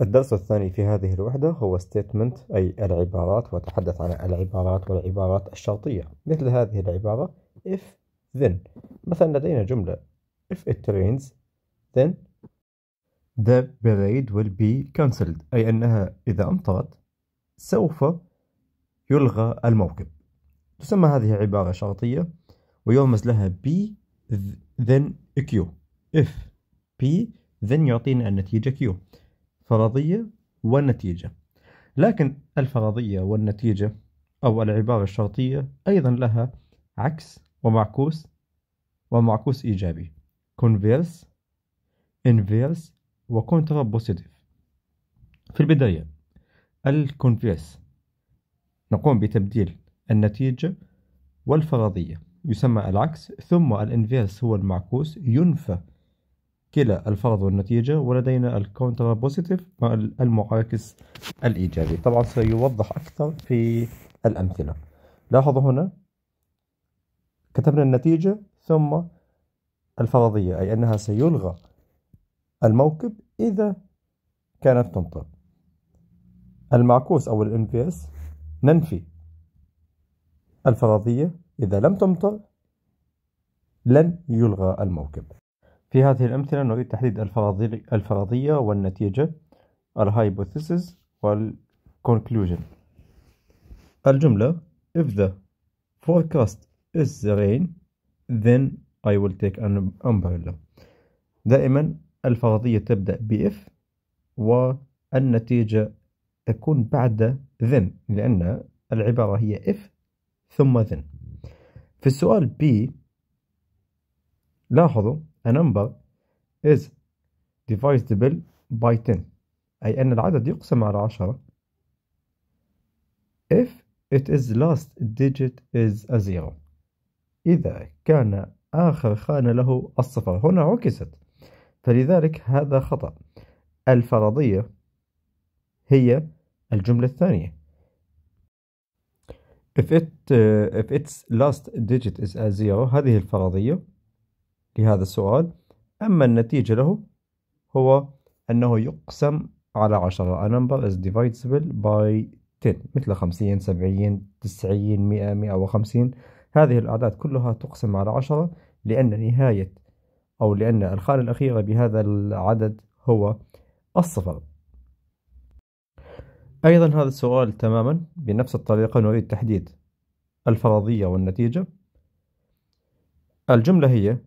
الدرس الثاني في هذه الوحدة هو statement أي العبارات وتحدث عن العبارات والعبارات الشرطية مثل هذه العبارة if then مثلا لدينا جملة if it rains then the parade will be cancelled أي أنها إذا أمطرت سوف يلغى الموكب تسمى هذه عبارة شرطية ويرمز لها B then Q if P then يعطينا النتيجة Q فرضية ونتيجة لكن الفرضية والنتيجة أو العبارة الشرطية أيضا لها عكس ومعكوس ومعكوس إيجابي converse inverse وكونترا بوزيتيف في البداية الكونفيرس نقوم بتبديل النتيجة والفرضية يسمى العكس ثم الانفيرس هو المعكوس ينفى كلا الفرض والنتيجة ولدينا الكونترا بوزيتيف المعاكس الإيجابي طبعا سيوضح أكثر في الأمثلة لاحظوا هنا كتبنا النتيجة ثم الفرضية أي أنها سيلغى الموكب إذا كانت تمطر المعكوس أو الام ننفي الفرضية إذا لم تمطر لن يلغى الموكب في هذه الأمثلة نريد تحديد الفرضية والنتيجة الهايبوثيسيس والكونكلوجن الجملة if the forecast is the rain then I will take an umbrella دائما الفرضية تبدأ ب if والنتيجة تكون بعد then لأن العبارة هي if ثم then في السؤال B لاحظوا A number is divisible by 10 أي أن العدد يقسم على عشرة if it is last digit is a zero إذا كان آخر خانة له الصفر هنا عكست فلذلك هذا خطأ الفرضية هي الجملة الثانية if it uh, if its last digit is a zero هذه الفرضية لهذا السؤال أما النتيجة له هو أنه يقسم على عشرة a number is divisible by 10 مثل خمسين سبعين تسعين مئة مئة وخمسين هذه الأعداد كلها تقسم على عشرة لأن نهاية أو لأن الخانة الأخيرة بهذا العدد هو الصفر أيضا هذا السؤال تماما بنفس الطريقة نريد تحديد الفرضية والنتيجة الجملة هي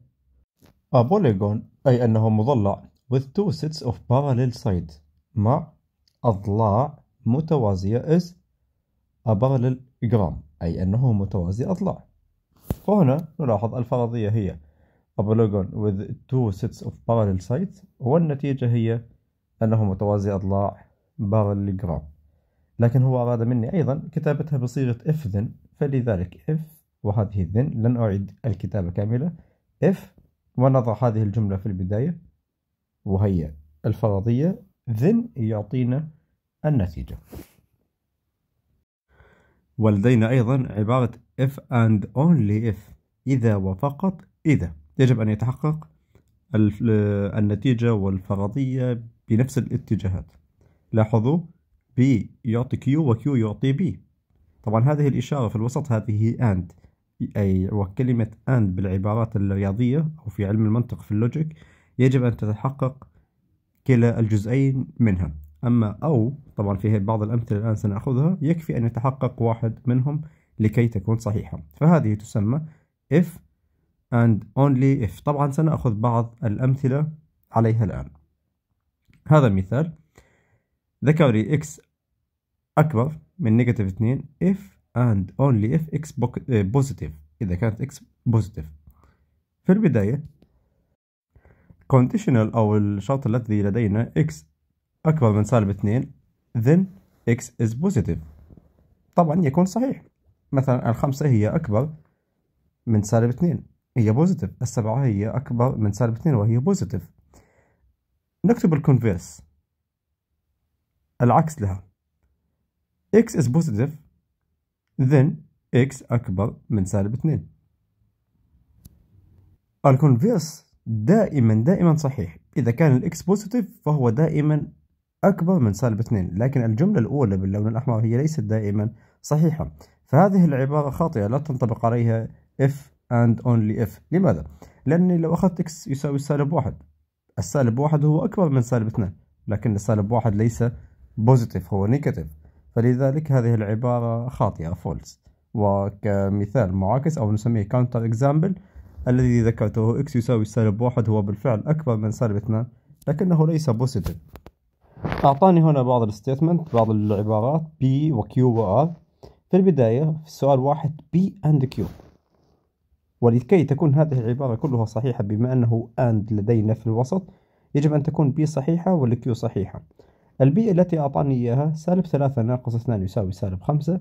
A polygon أي أنه مضلع with two sets of parallel sides مع أضلاع متوازية is a parallel gram أي أنه متوازي أضلاع فهنا نلاحظ الفرضية هي a polygon with two sets of parallel sides والنتيجة هي أنه متوازي أضلاع parallel gram لكن هو أراد مني أيضا كتابتها بصيغة if then فلذلك if وهذه then لن أعيد الكتابة كاملة if ونضع هذه الجملة في البداية وهي الفرضية then يعطينا النتيجة ولدينا أيضا عبارة if and only if إذا وفقط إذا يجب أن يتحقق النتيجة والفرضية بنفس الاتجاهات لاحظوا B يعطي Q وQ يعطي B طبعا هذه الإشارة في الوسط هذه هي AND أي وكلمة and بالعبارات الرياضية أو في علم المنطق في اللوجيك يجب أن تتحقق كلا الجزئين منها أما أو طبعا فيه بعض الأمثلة الآن سنأخذها يكفي أن يتحقق واحد منهم لكي تكون صحيحة فهذه تسمى if and only if طبعا سنأخذ بعض الأمثلة عليها الآن هذا مثال ذكري x أكبر من نيجاتيف 2 if and only if x eh, positive إذا كانت x positive في البداية conditional أو الشرط الذي لدينا x أكبر من سالب 2 then x is positive طبعا يكون صحيح مثلا الخمسة هي أكبر من سالب 2 هي positive السبعة هي أكبر من سالب 2 وهي positive نكتب converse العكس لها x is positive then x أكبر من سالب 2 الكونفيرس دائما دائما صحيح إذا كان الإكس بوزيتيف فهو دائما أكبر من سالب 2 لكن الجملة الأولى باللون الأحمر هي ليست دائما صحيحة فهذه العبارة خاطئة لا تنطبق عليها if and only if لماذا؟ لأني لو أخذت x يساوي سالب 1 السالب 1 هو أكبر من سالب 2 لكن السالب 1 ليس بوزيتيف هو نيجاتيف فلذلك هذه العبارة خاطئة فولس وكمثال معاكس أو نسميه كاونتر إكزامبل الذي ذكرته x يساوي سالب واحد هو بالفعل أكبر من سالب اثنان لكنه ليس بوزيتيف أعطاني هنا بعض الستيتمنت بعض العبارات b و Q و R في البداية في السؤال واحد b and Q ولكي تكون هذه العبارة كلها صحيحة بما أنه and لدينا في الوسط يجب أن تكون b صحيحة وال Q صحيحة البيئة التي أعطاني إياها سالب ثلاثة ناقص اثنان يساوي سالب خمسة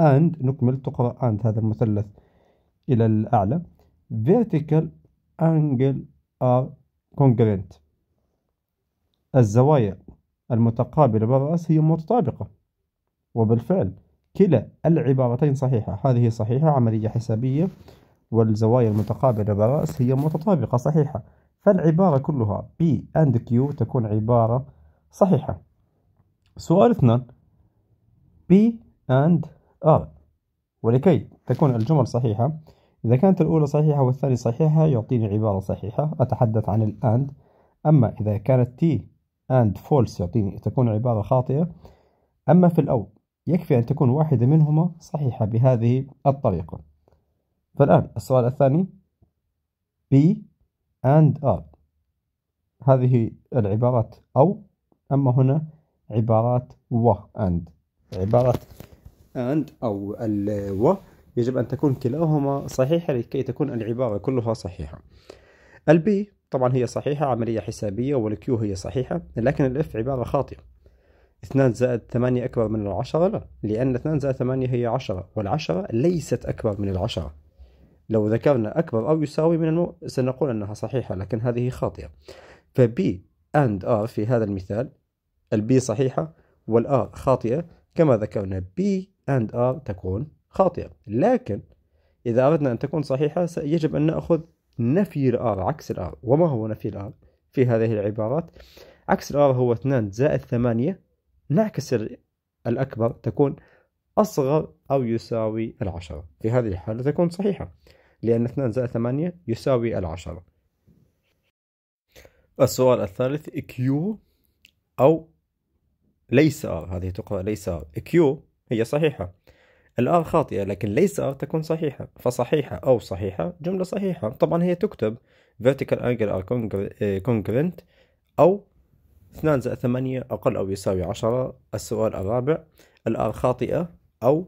and نكمل تقرأ and هذا المثلث إلى الأعلى vertical angle are congruent الزوايا المتقابلة بالرأس هي متطابقة وبالفعل كلا العبارتين صحيحة هذه صحيحة عملية حسابية والزوايا المتقابلة بالرأس هي متطابقة صحيحة فالعبارة كلها P and Q تكون عبارة صحيحة سؤال اثنان be and R ولكي تكون الجمل صحيحة إذا كانت الأولى صحيحة والثانية صحيحة يعطيني عبارة صحيحة أتحدث عن ال and أما إذا كانت t and false يعطيني تكون عبارة خاطئة أما في الأول يكفي أن تكون واحدة منهما صحيحة بهذه الطريقة فالآن السؤال الثاني be and R هذه العبارات أو أما هنا عبارات و and عبارة and أو و يجب أن تكون كلاهما صحيحة لكي تكون العبارة كلها صحيحة البي طبعا هي صحيحة عملية حسابية والكيو هي صحيحة لكن الإف عبارة خاطئة اثنان زائد ثمانية أكبر من العشرة لا لأن اثنان زائد ثمانية هي عشرة والعشرة ليست أكبر من العشرة لو ذكرنا أكبر أو يساوي من المو... سنقول أنها صحيحة لكن هذه خاطئة فبي أند آر في هذا المثال البي صحيحة والآر خاطئة كما ذكرنا بي أند آر تكون خاطئة لكن إذا أردنا أن تكون صحيحة يجب أن نأخذ نفي الآر عكس الآر وما هو نفي الآر في هذه العبارات عكس الآر هو 2 زائد 8 نعكس الأكبر تكون أصغر أو يساوي العشرة في هذه الحالة تكون صحيحة لأن 2 زائد 8 يساوي العشرة السؤال الثالث Q أو ليس ار هذه تقرأ ليس ار كيو هي صحيحة الآر خاطئة لكن ليس آر تكون صحيحة فصحيحة أو صحيحة جملة صحيحة طبعا هي تكتب vertical angle are آه، congruent أو 2 زائد 8 أقل أو يساوي 10 السؤال الرابع الآر خاطئة أو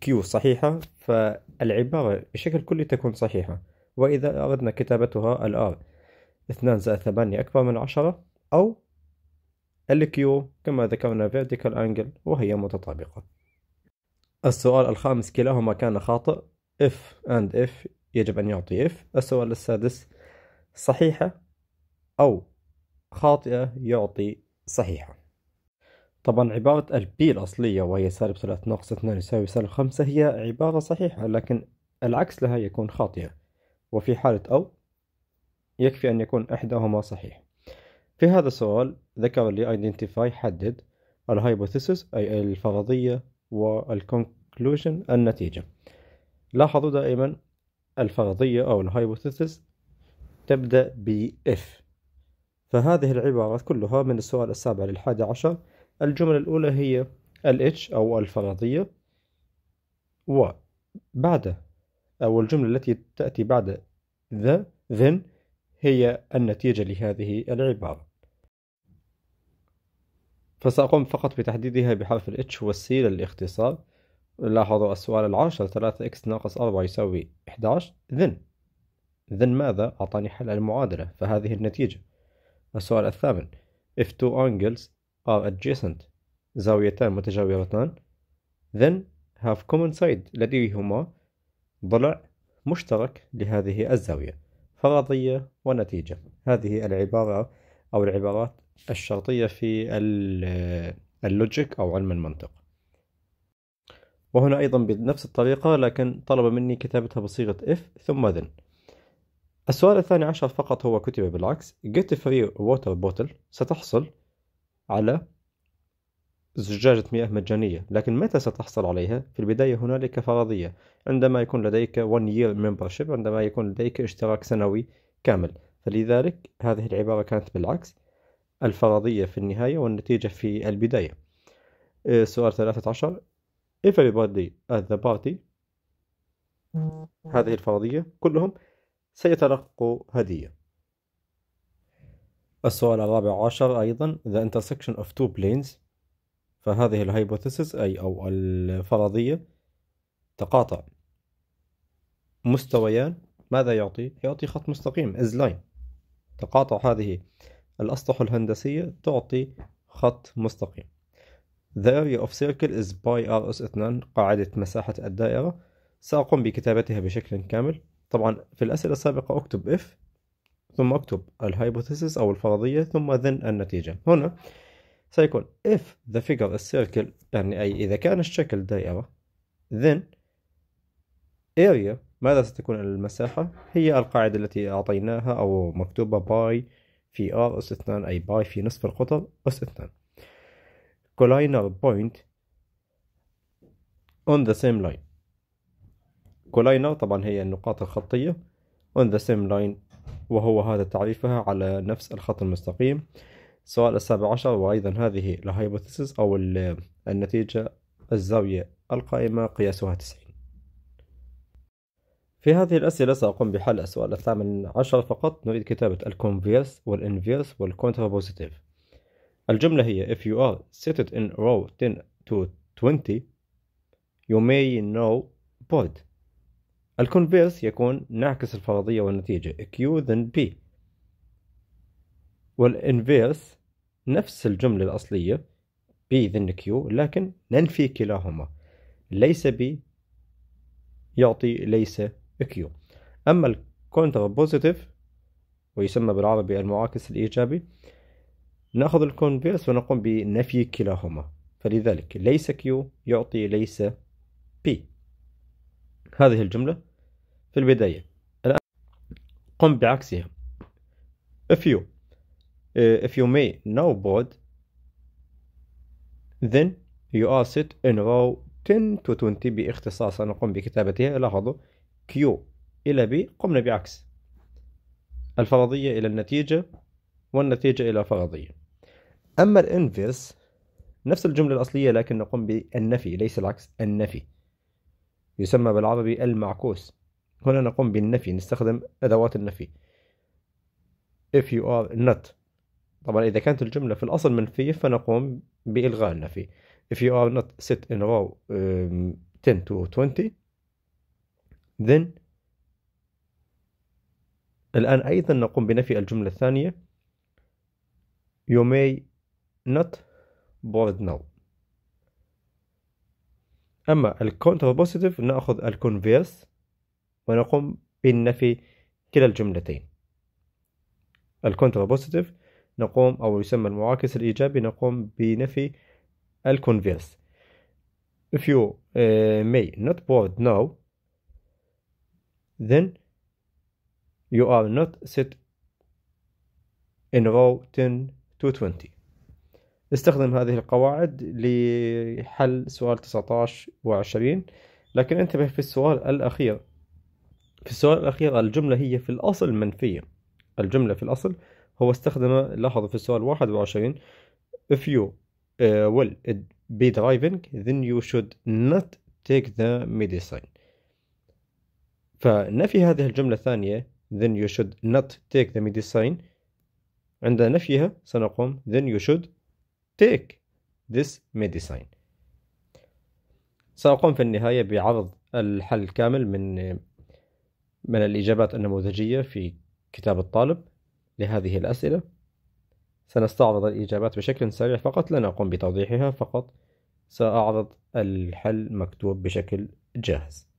كيو صحيحة فالعبارة بشكل كلي تكون صحيحة وإذا أردنا كتابتها الآر 2 زائد 8 أكبر من 10 أو الكيو كما ذكرنا vertical angle وهي متطابقة السؤال الخامس كلاهما كان خاطئ if and if يجب أن يعطي if السؤال السادس صحيحة أو خاطئة يعطي صحيحة طبعا عبارة ال P الأصلية وهي سالب ثلاث ناقص اثنان يساوي سالب خمسة هي عبارة صحيحة لكن العكس لها يكون خاطئة وفي حالة أو يكفي أن يكون إحداهما صحيح في هذا السؤال ذكر لي identify حدد الهايبوثيسيس أي الفرضية والكونكلوجن النتيجة لاحظوا دائما الفرضية أو الهايبوثيسيس تبدأ ب if فهذه العبارات كلها من السؤال السابع للحادي عشر الجملة الأولى هي ال H أو الفرضية وبعد أو الجملة التي تأتي بعد the then هي النتيجة لهذه العبارة فسأقوم فقط بتحديدها بحرف ال H وال C للاختصار لاحظوا السؤال العاشر 3 x ناقص 4 يساوي 11 ذن ذن ماذا؟ أعطاني حل المعادلة فهذه النتيجة السؤال الثامن if two angles are adjacent زاويتان متجاورتان then have common side لديهما ضلع مشترك لهذه الزاوية فرضية ونتيجة هذه العبارة أو العبارات الشرطية في اللوجيك أو علم المنطق وهنا أيضا بنفس الطريقة لكن طلب مني كتابتها بصيغة if ثم then السؤال الثاني عشر فقط هو كتب بالعكس get a free water bottle ستحصل على زجاجة مياه مجانية لكن متى ستحصل عليها؟ في البداية هنالك فرضية عندما يكون لديك one year membership عندما يكون لديك اشتراك سنوي كامل فلذلك هذه العبارة كانت بالعكس الفرضية في النهاية والنتيجة في البداية إيه، سؤال 13 If everybody at the party هذه الفرضية كلهم سيتلقوا هدية السؤال الرابع عشر أيضا The intersection of two planes فهذه الهايبوثيسز أي أو الفرضية تقاطع مستويان ماذا يعطي؟ يعطي خط مستقيم از لاين تقاطع هذه الأسطح الهندسية تعطي خط مستقيم The area of circle is pi rs 2 قاعدة مساحة الدائرة سأقوم بكتابتها بشكل كامل طبعا في الأسئلة السابقة أكتب if ثم أكتب الهايبوثيسيس أو الفرضية ثم then النتيجة هنا سيكون if the figure is circle يعني أي إذا كان الشكل دائرة then area ماذا ستكون المساحة هي القاعدة التي أعطيناها أو مكتوبة باي في r أس 2 أي باي في نصف القطر أس 2 collinear point on the same line collinear طبعا هي النقاط الخطية on the same line وهو هذا تعريفها على نفس الخط المستقيم السؤال السابع عشر وأيضا هذه الهايبوثيسيس أو النتيجة الزاوية القائمة قياسها 90 في هذه الأسئلة سأقوم بحل السؤال الثامن عشر فقط نريد كتابة الكونفيرس والانفيرس والكونترابوزيتيف الجملة هي if you are seated in row 10 to 20 you may know board الكونفيرس يكون نعكس الفرضية والنتيجة Q then P والانفيرس نفس الجملة الأصلية بي ذن كيو لكن ننفي كلاهما ليس ب يعطي ليس كيو أما الكونتر بوزيتيف ويسمى بالعربي المعاكس الإيجابي نأخذ الكونفيرس ونقوم بنفي كلاهما فلذلك ليس كيو يعطي ليس بي هذه الجملة في البداية الآن قم بعكسها if you Uh, if you may now board, then you are set in row 10 to 20 باختصاص نقوم بكتابتها لاحظوا Q إلى B قمنا بعكس الفرضية إلى النتيجة والنتيجة إلى فرضية أما الانفيرس نفس الجملة الأصلية لكن نقوم بالنفي ليس العكس النفي يسمى بالعربي المعكوس هنا نقوم بالنفي نستخدم أدوات النفي if you are not طبعا إذا كانت الجملة في الأصل منفية فنقوم بإلغاء النفي if you are not sit in row um, 10 to 20 then الآن أيضا نقوم بنفي الجملة الثانية you may not board now أما الكونتر بوزيتيف نأخذ الكونفيرس ونقوم بالنفي كلا الجملتين الكونتر بوزيتيف نقوم أو يسمى المعاكس الإيجابي نقوم بنفي الكونفيرس if you uh, may not board now then you are not set in row 10 to 20 استخدم هذه القواعد لحل سؤال 19 و 20 لكن انتبه في السؤال الأخير في السؤال الأخير الجملة هي في الأصل منفية الجملة في الأصل هو استخدم لاحظوا في السؤال 21 if you uh, will be driving then you should not take the medicine فنفي هذه الجملة الثانية then you should not take the medicine عند نفيها سنقوم then you should take this medicine سأقوم في النهاية بعرض الحل كامل من من الإجابات النموذجية في كتاب الطالب لهذه الأسئلة سنستعرض الإجابات بشكل سريع فقط لن أقوم بتوضيحها فقط سأعرض الحل مكتوب بشكل جاهز